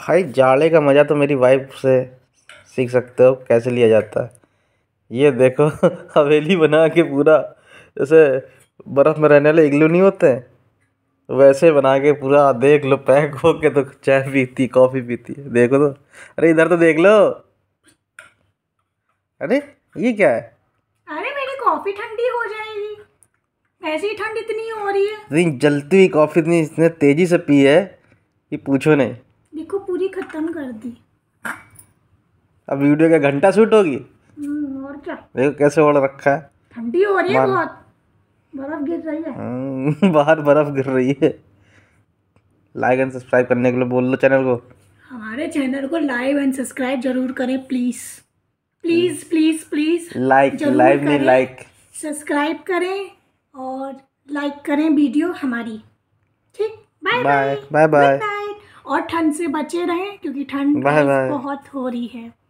भाई जाड़े का मज़ा तो मेरी वाइफ से सीख सकते हो कैसे लिया जाता है ये देखो हवेली बना के पूरा जैसे बर्फ़ में रहने वाले इग्लू नहीं होते वैसे बना के पूरा देख लो पैक हो के तो चाय पीती कॉफ़ी पीती है देखो तो अरे इधर तो देख लो अरे ये क्या है अरे मेरी कॉफ़ी ठंडी हो जाएगी ऐसी ठंड इतनी हो रही है नहीं जलती हुई कॉफ़ी इतनी इतने तेज़ी से पी है कि पूछो नहीं खत्म कर दी अब वीडियो का घंटा शूट होगी हम्म, और क्या देखो कैसे ओढ़ रखा है ठंडी हो रही है बहुत बर्फ गिर रही है हम्म, बाहर बर्फ गिर रही है लाइक एंड सब्सक्राइब करने के लिए बोल लो चैनल को हमारे चैनल को लाइव एंड सब्सक्राइब जरूर करें please please please please like live में लाइक सब्सक्राइब करें और लाइक करें वीडियो हमारी ठीक बाय बाय बाय बाय और ठंड से बचे रहें क्योंकि ठंड बहुत हो रही है